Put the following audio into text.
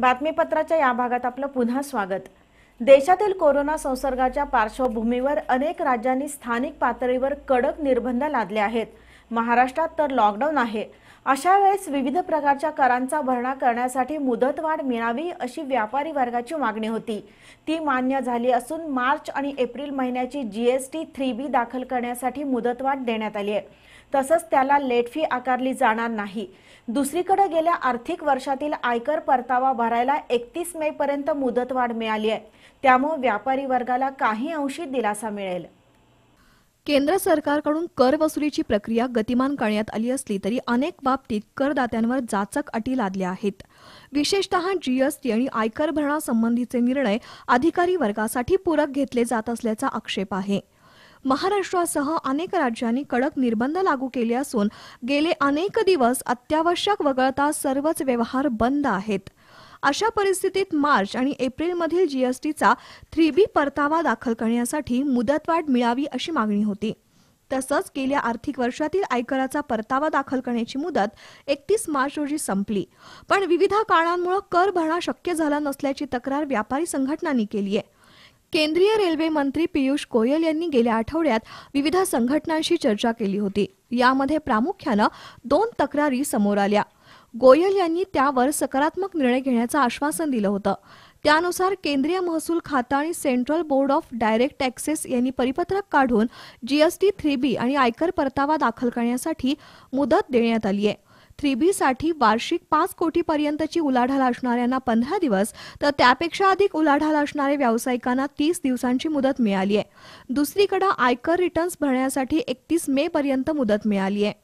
बातमीपत्राच्या या भागात आपलं पुन्हा स्वागत देशातील कोरोना संसर्गाच्या पार्श्वभूमीवर अनेक राज्यांनी स्थानिक पातळीवर कडक निर्बंध लादले आहेत महाराष्ट्रात तर लॉकडाऊन आहे अशा वेळेस विविध प्रकारच्या करांचा भरणा करण्यासाठी मुदतवाढ मिळावी अशी व्यापारी वर्गाची मागणी होती ती मान्य झाली असून मार्च आणि एप्रिल महिन्याची जीएसटी थ्री बी दाखल करण्यासाठी मुदतवाढ देण्यात आली आहे तसंच त्याला लेट फी आकारली जाणार नाही दुसरीकडे गेल्या आर्थिक वर्षातील आयकर परतावा भरायला एकतीस मे पर्यंत मुदतवाढ मिळाली आहे त्यामुळे व्यापारी वर्गाला काही अंशी दिलासा मिळेल केंद्र सरकारकडून कर वसुलीची प्रक्रिया गतिमान करण्यात आली असली तरी अनेक बाबतीत करदात्यांवर जाचक अटी लादल्या आहेत विशेषतः जीएसटी आणि आयकर भरणासंबंधीचे निर्णय अधिकारी वर्गासाठी पूरक घेतले जात असल्याचा आक्षेप आहे महाराष्ट्रासह अनेक राज्यांनी कडक निर्बंध लागू केले असून गेले अनेक दिवस अत्यावश्यक वगळता सर्वच व्यवहार बंद आहेत अशा परिस्थितीत मार्च आणि एप्रिलमधील जीएसटीचा थ्री बी परतावा दाखल करण्यासाठी मुदतवाढ मिळावी अशी मागणी होती तसंच गेल्या आर्थिक वर्षातील आयकराचा परतावा दाखल करण्याची मुदत एकतीस मार्च रोजी संपली पण विविध कारणांमुळे कर भरणा शक्य झाला नसल्याची तक्रार व्यापारी संघटनांनी केली आहे केंद्रीय रेल्वे मंत्री पियुष गोयल यांनी गेल्या आठवड्यात विविध संघटनांशी चर्चा केली होती यामध्ये प्रामुख्यानं दोन तक्रारी समोर आल्या गोयल यांनी त्यावर सकारात्मक निर्णय घेण्याचं आश्वासन दिलं होतं त्यानुसार केंद्रीय महसूल खाता आणि central board of direct taxes यांनी परिपत्रक काढून जीएसटी थ्री बी आणि आयकर परतावा दाखल करण्यासाठी मुदत देण्यात आली आहे थ्री बी साठी वार्षिक पाच कोटीपर्यंतची उलाढाल असणाऱ्यांना पंधरा दिवस तर त्यापेक्षा अधिक उलाढाल असणाऱ्या व्यावसायिकांना तीस दिवसांची मुदत मिळाली आहे दुसरीकडे आयकर रिटर्न्स भरण्यासाठी एकतीस मे पर्यंत मुदत मिळाली आहे